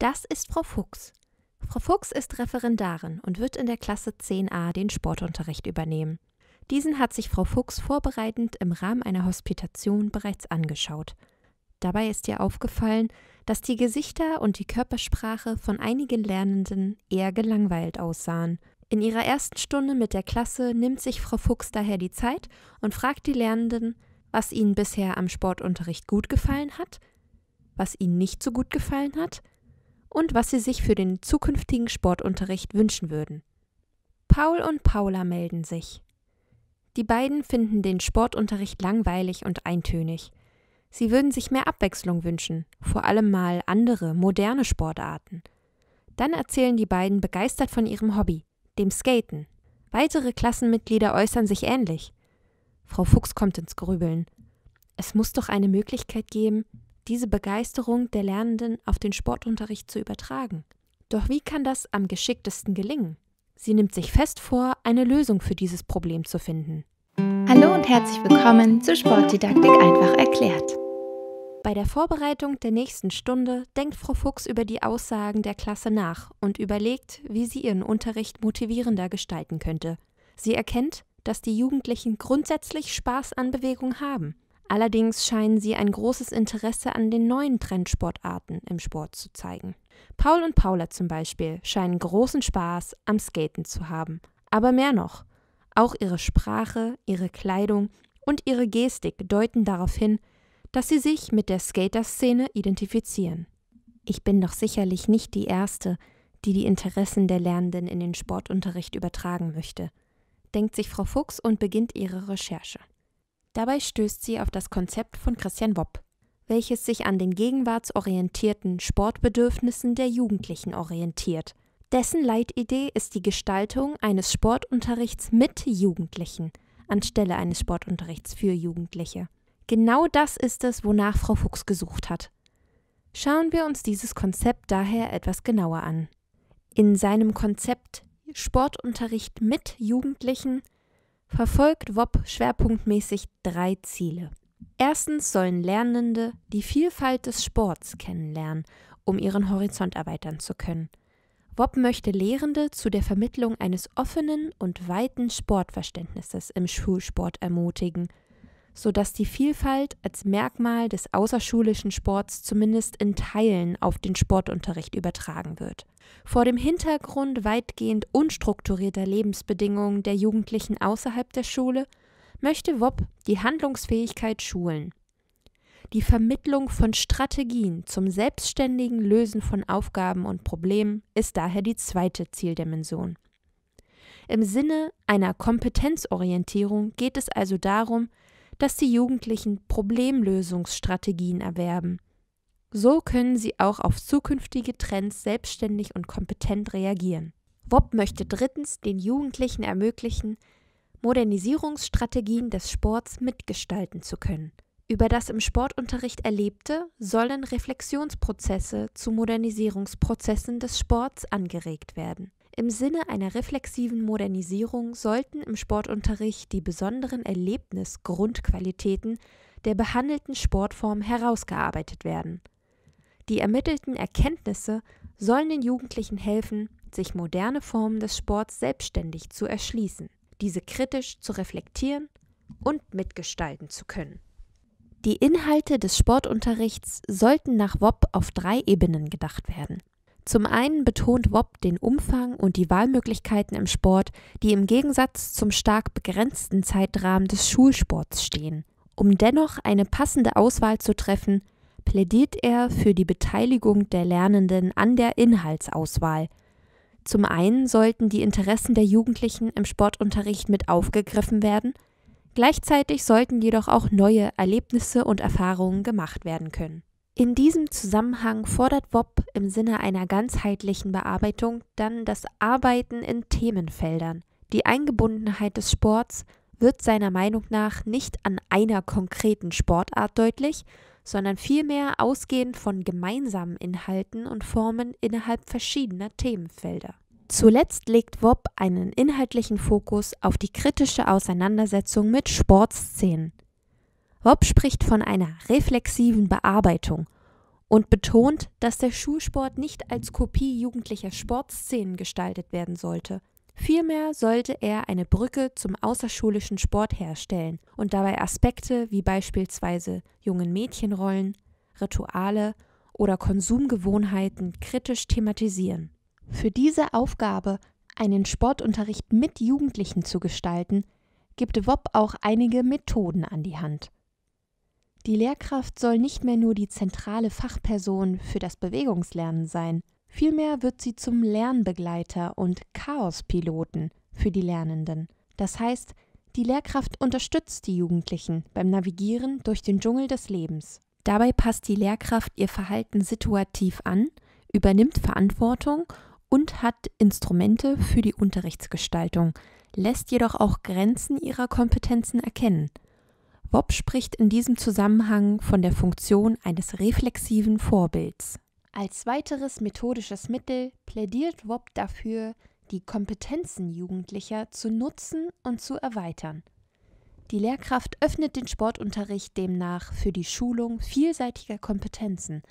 Das ist Frau Fuchs. Frau Fuchs ist Referendarin und wird in der Klasse 10a den Sportunterricht übernehmen. Diesen hat sich Frau Fuchs vorbereitend im Rahmen einer Hospitation bereits angeschaut. Dabei ist ihr aufgefallen, dass die Gesichter und die Körpersprache von einigen Lernenden eher gelangweilt aussahen. In ihrer ersten Stunde mit der Klasse nimmt sich Frau Fuchs daher die Zeit und fragt die Lernenden, was ihnen bisher am Sportunterricht gut gefallen hat, was ihnen nicht so gut gefallen hat, und was sie sich für den zukünftigen Sportunterricht wünschen würden. Paul und Paula melden sich. Die beiden finden den Sportunterricht langweilig und eintönig. Sie würden sich mehr Abwechslung wünschen, vor allem mal andere, moderne Sportarten. Dann erzählen die beiden begeistert von ihrem Hobby, dem Skaten. Weitere Klassenmitglieder äußern sich ähnlich. Frau Fuchs kommt ins Grübeln. Es muss doch eine Möglichkeit geben, diese Begeisterung der Lernenden auf den Sportunterricht zu übertragen. Doch wie kann das am geschicktesten gelingen? Sie nimmt sich fest vor, eine Lösung für dieses Problem zu finden. Hallo und herzlich willkommen zur Sportdidaktik einfach erklärt. Bei der Vorbereitung der nächsten Stunde denkt Frau Fuchs über die Aussagen der Klasse nach und überlegt, wie sie ihren Unterricht motivierender gestalten könnte. Sie erkennt, dass die Jugendlichen grundsätzlich Spaß an Bewegung haben. Allerdings scheinen sie ein großes Interesse an den neuen Trendsportarten im Sport zu zeigen. Paul und Paula zum Beispiel scheinen großen Spaß am Skaten zu haben. Aber mehr noch, auch ihre Sprache, ihre Kleidung und ihre Gestik deuten darauf hin, dass sie sich mit der Skaterszene identifizieren. Ich bin doch sicherlich nicht die Erste, die die Interessen der Lernenden in den Sportunterricht übertragen möchte, denkt sich Frau Fuchs und beginnt ihre Recherche. Dabei stößt sie auf das Konzept von Christian Wopp, welches sich an den gegenwartsorientierten Sportbedürfnissen der Jugendlichen orientiert. Dessen Leitidee ist die Gestaltung eines Sportunterrichts mit Jugendlichen anstelle eines Sportunterrichts für Jugendliche. Genau das ist es, wonach Frau Fuchs gesucht hat. Schauen wir uns dieses Konzept daher etwas genauer an. In seinem Konzept Sportunterricht mit Jugendlichen verfolgt WOP schwerpunktmäßig drei Ziele. Erstens sollen Lernende die Vielfalt des Sports kennenlernen, um ihren Horizont erweitern zu können. WOP möchte Lehrende zu der Vermittlung eines offenen und weiten Sportverständnisses im Schulsport ermutigen – sodass die Vielfalt als Merkmal des außerschulischen Sports zumindest in Teilen auf den Sportunterricht übertragen wird. Vor dem Hintergrund weitgehend unstrukturierter Lebensbedingungen der Jugendlichen außerhalb der Schule möchte WOP die Handlungsfähigkeit schulen. Die Vermittlung von Strategien zum selbstständigen Lösen von Aufgaben und Problemen ist daher die zweite Zieldimension. Im Sinne einer Kompetenzorientierung geht es also darum, dass die Jugendlichen Problemlösungsstrategien erwerben. So können sie auch auf zukünftige Trends selbstständig und kompetent reagieren. WOP möchte drittens den Jugendlichen ermöglichen, Modernisierungsstrategien des Sports mitgestalten zu können. Über das im Sportunterricht Erlebte sollen Reflexionsprozesse zu Modernisierungsprozessen des Sports angeregt werden. Im Sinne einer reflexiven Modernisierung sollten im Sportunterricht die besonderen Erlebnis-Grundqualitäten der behandelten Sportform herausgearbeitet werden. Die ermittelten Erkenntnisse sollen den Jugendlichen helfen, sich moderne Formen des Sports selbstständig zu erschließen, diese kritisch zu reflektieren und mitgestalten zu können. Die Inhalte des Sportunterrichts sollten nach WOP auf drei Ebenen gedacht werden. Zum einen betont WOP den Umfang und die Wahlmöglichkeiten im Sport, die im Gegensatz zum stark begrenzten Zeitrahmen des Schulsports stehen. Um dennoch eine passende Auswahl zu treffen, plädiert er für die Beteiligung der Lernenden an der Inhaltsauswahl. Zum einen sollten die Interessen der Jugendlichen im Sportunterricht mit aufgegriffen werden, gleichzeitig sollten jedoch auch neue Erlebnisse und Erfahrungen gemacht werden können. In diesem Zusammenhang fordert WOP im Sinne einer ganzheitlichen Bearbeitung dann das Arbeiten in Themenfeldern. Die Eingebundenheit des Sports wird seiner Meinung nach nicht an einer konkreten Sportart deutlich, sondern vielmehr ausgehend von gemeinsamen Inhalten und Formen innerhalb verschiedener Themenfelder. Zuletzt legt WOP einen inhaltlichen Fokus auf die kritische Auseinandersetzung mit Sportszenen. Wob spricht von einer reflexiven Bearbeitung und betont, dass der Schulsport nicht als Kopie jugendlicher Sportszenen gestaltet werden sollte. Vielmehr sollte er eine Brücke zum außerschulischen Sport herstellen und dabei Aspekte wie beispielsweise jungen Mädchenrollen, Rituale oder Konsumgewohnheiten kritisch thematisieren. Für diese Aufgabe, einen Sportunterricht mit Jugendlichen zu gestalten, gibt WOP auch einige Methoden an die Hand. Die Lehrkraft soll nicht mehr nur die zentrale Fachperson für das Bewegungslernen sein, vielmehr wird sie zum Lernbegleiter und Chaospiloten für die Lernenden. Das heißt, die Lehrkraft unterstützt die Jugendlichen beim Navigieren durch den Dschungel des Lebens. Dabei passt die Lehrkraft ihr Verhalten situativ an, übernimmt Verantwortung und hat Instrumente für die Unterrichtsgestaltung, lässt jedoch auch Grenzen ihrer Kompetenzen erkennen. Bob spricht in diesem Zusammenhang von der Funktion eines reflexiven Vorbilds. Als weiteres methodisches Mittel plädiert Wob dafür, die Kompetenzen Jugendlicher zu nutzen und zu erweitern. Die Lehrkraft öffnet den Sportunterricht demnach für die Schulung vielseitiger Kompetenzen,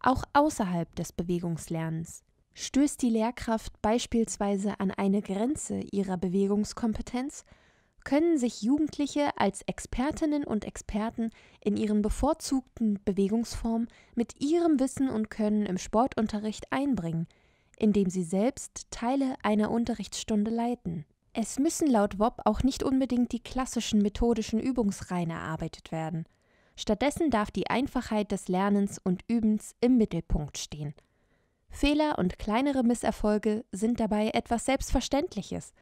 auch außerhalb des Bewegungslernens. Stößt die Lehrkraft beispielsweise an eine Grenze ihrer Bewegungskompetenz, können sich Jugendliche als Expertinnen und Experten in ihren bevorzugten Bewegungsformen mit ihrem Wissen und Können im Sportunterricht einbringen, indem sie selbst Teile einer Unterrichtsstunde leiten. Es müssen laut WOP auch nicht unbedingt die klassischen methodischen Übungsreihen erarbeitet werden. Stattdessen darf die Einfachheit des Lernens und Übens im Mittelpunkt stehen. Fehler und kleinere Misserfolge sind dabei etwas Selbstverständliches.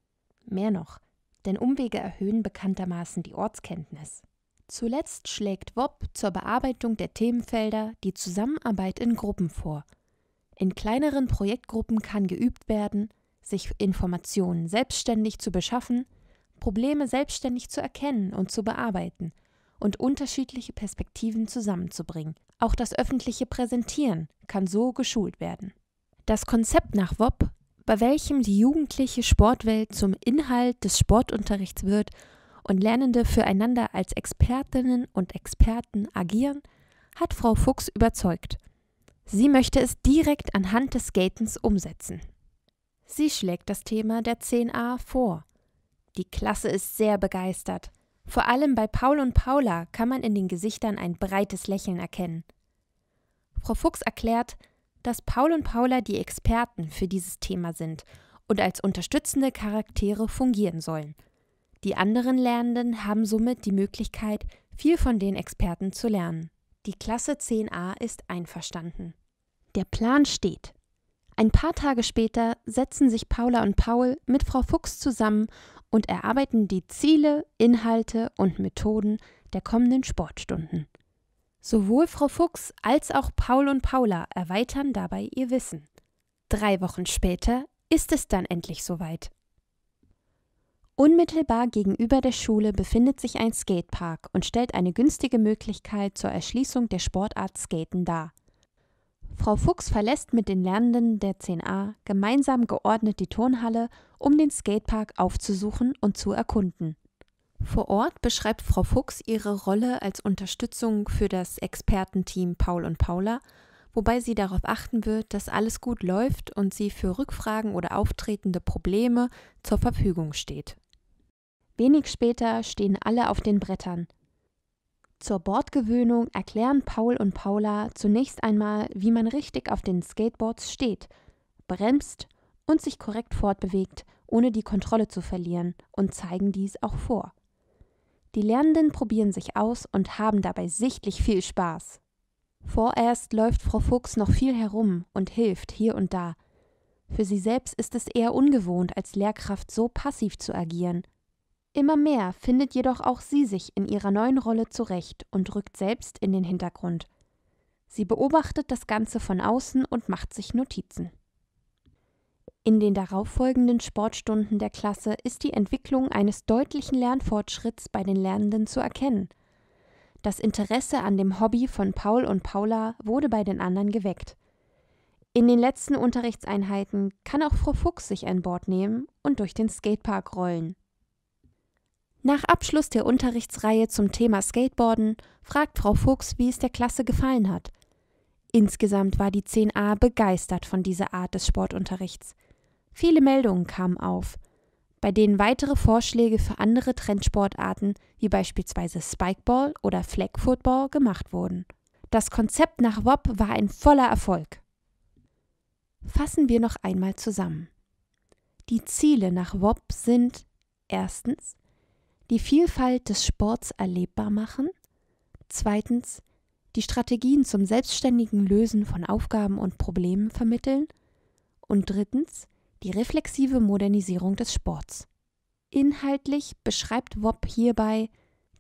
Mehr noch, denn Umwege erhöhen bekanntermaßen die Ortskenntnis. Zuletzt schlägt WOP zur Bearbeitung der Themenfelder die Zusammenarbeit in Gruppen vor. In kleineren Projektgruppen kann geübt werden, sich Informationen selbstständig zu beschaffen, Probleme selbstständig zu erkennen und zu bearbeiten und unterschiedliche Perspektiven zusammenzubringen. Auch das öffentliche Präsentieren kann so geschult werden. Das Konzept nach WOP bei welchem die jugendliche Sportwelt zum Inhalt des Sportunterrichts wird und Lernende füreinander als Expertinnen und Experten agieren, hat Frau Fuchs überzeugt. Sie möchte es direkt anhand des Skatens umsetzen. Sie schlägt das Thema der 10a vor. Die Klasse ist sehr begeistert. Vor allem bei Paul und Paula kann man in den Gesichtern ein breites Lächeln erkennen. Frau Fuchs erklärt, dass Paul und Paula die Experten für dieses Thema sind und als unterstützende Charaktere fungieren sollen. Die anderen Lernenden haben somit die Möglichkeit, viel von den Experten zu lernen. Die Klasse 10a ist einverstanden. Der Plan steht. Ein paar Tage später setzen sich Paula und Paul mit Frau Fuchs zusammen und erarbeiten die Ziele, Inhalte und Methoden der kommenden Sportstunden. Sowohl Frau Fuchs als auch Paul und Paula erweitern dabei ihr Wissen. Drei Wochen später ist es dann endlich soweit. Unmittelbar gegenüber der Schule befindet sich ein Skatepark und stellt eine günstige Möglichkeit zur Erschließung der Sportart Skaten dar. Frau Fuchs verlässt mit den Lernenden der 10a gemeinsam geordnet die Turnhalle, um den Skatepark aufzusuchen und zu erkunden. Vor Ort beschreibt Frau Fuchs ihre Rolle als Unterstützung für das Expertenteam Paul und Paula, wobei sie darauf achten wird, dass alles gut läuft und sie für Rückfragen oder auftretende Probleme zur Verfügung steht. Wenig später stehen alle auf den Brettern. Zur Bordgewöhnung erklären Paul und Paula zunächst einmal, wie man richtig auf den Skateboards steht, bremst und sich korrekt fortbewegt, ohne die Kontrolle zu verlieren, und zeigen dies auch vor. Die Lernenden probieren sich aus und haben dabei sichtlich viel Spaß. Vorerst läuft Frau Fuchs noch viel herum und hilft hier und da. Für sie selbst ist es eher ungewohnt, als Lehrkraft so passiv zu agieren. Immer mehr findet jedoch auch sie sich in ihrer neuen Rolle zurecht und rückt selbst in den Hintergrund. Sie beobachtet das Ganze von außen und macht sich Notizen. In den darauffolgenden Sportstunden der Klasse ist die Entwicklung eines deutlichen Lernfortschritts bei den Lernenden zu erkennen. Das Interesse an dem Hobby von Paul und Paula wurde bei den anderen geweckt. In den letzten Unterrichtseinheiten kann auch Frau Fuchs sich an Bord nehmen und durch den Skatepark rollen. Nach Abschluss der Unterrichtsreihe zum Thema Skateboarden fragt Frau Fuchs, wie es der Klasse gefallen hat. Insgesamt war die 10a begeistert von dieser Art des Sportunterrichts. Viele Meldungen kamen auf, bei denen weitere Vorschläge für andere Trendsportarten wie beispielsweise Spikeball oder Flag Football gemacht wurden. Das Konzept nach WOP war ein voller Erfolg. Fassen wir noch einmal zusammen. Die Ziele nach WOP sind erstens die Vielfalt des Sports erlebbar machen, zweitens die Strategien zum selbstständigen Lösen von Aufgaben und Problemen vermitteln und drittens die reflexive Modernisierung des Sports. Inhaltlich beschreibt WOP hierbei,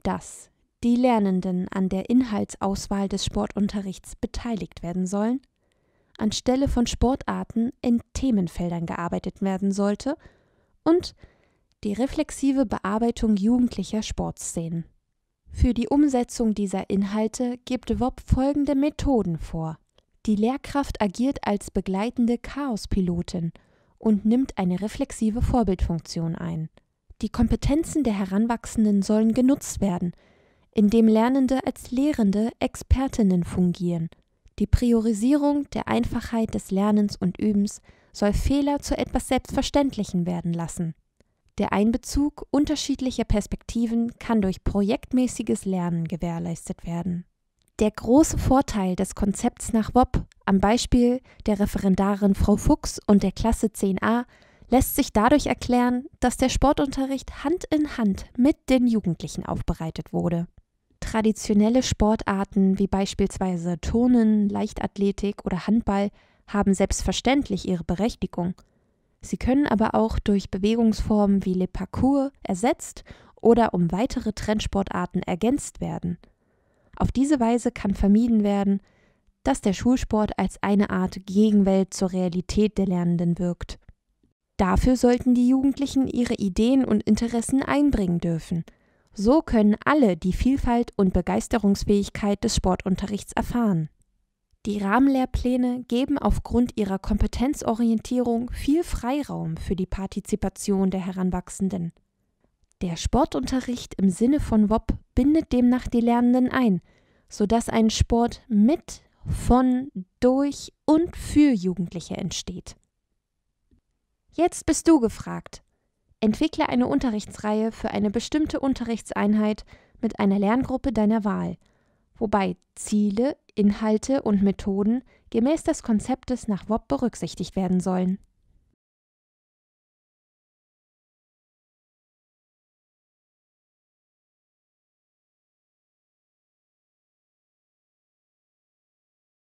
dass die Lernenden an der Inhaltsauswahl des Sportunterrichts beteiligt werden sollen, anstelle von Sportarten in Themenfeldern gearbeitet werden sollte und die reflexive Bearbeitung jugendlicher Sportszenen. Für die Umsetzung dieser Inhalte gibt WOP folgende Methoden vor. Die Lehrkraft agiert als begleitende Chaospilotin – und nimmt eine reflexive Vorbildfunktion ein. Die Kompetenzen der Heranwachsenden sollen genutzt werden, indem Lernende als Lehrende Expertinnen fungieren. Die Priorisierung der Einfachheit des Lernens und Übens soll Fehler zu etwas Selbstverständlichen werden lassen. Der Einbezug unterschiedlicher Perspektiven kann durch projektmäßiges Lernen gewährleistet werden. Der große Vorteil des Konzepts nach WOP am Beispiel der Referendarin Frau Fuchs und der Klasse 10a lässt sich dadurch erklären, dass der Sportunterricht Hand in Hand mit den Jugendlichen aufbereitet wurde. Traditionelle Sportarten wie beispielsweise Turnen, Leichtathletik oder Handball haben selbstverständlich ihre Berechtigung. Sie können aber auch durch Bewegungsformen wie Le Parcours ersetzt oder um weitere Trendsportarten ergänzt werden – auf diese Weise kann vermieden werden, dass der Schulsport als eine Art Gegenwelt zur Realität der Lernenden wirkt. Dafür sollten die Jugendlichen ihre Ideen und Interessen einbringen dürfen. So können alle die Vielfalt und Begeisterungsfähigkeit des Sportunterrichts erfahren. Die Rahmenlehrpläne geben aufgrund ihrer Kompetenzorientierung viel Freiraum für die Partizipation der Heranwachsenden. Der Sportunterricht im Sinne von WOP bindet demnach die Lernenden ein, sodass ein Sport mit, von, durch und für Jugendliche entsteht. Jetzt bist du gefragt. Entwickle eine Unterrichtsreihe für eine bestimmte Unterrichtseinheit mit einer Lerngruppe deiner Wahl, wobei Ziele, Inhalte und Methoden gemäß des Konzeptes nach WOP berücksichtigt werden sollen.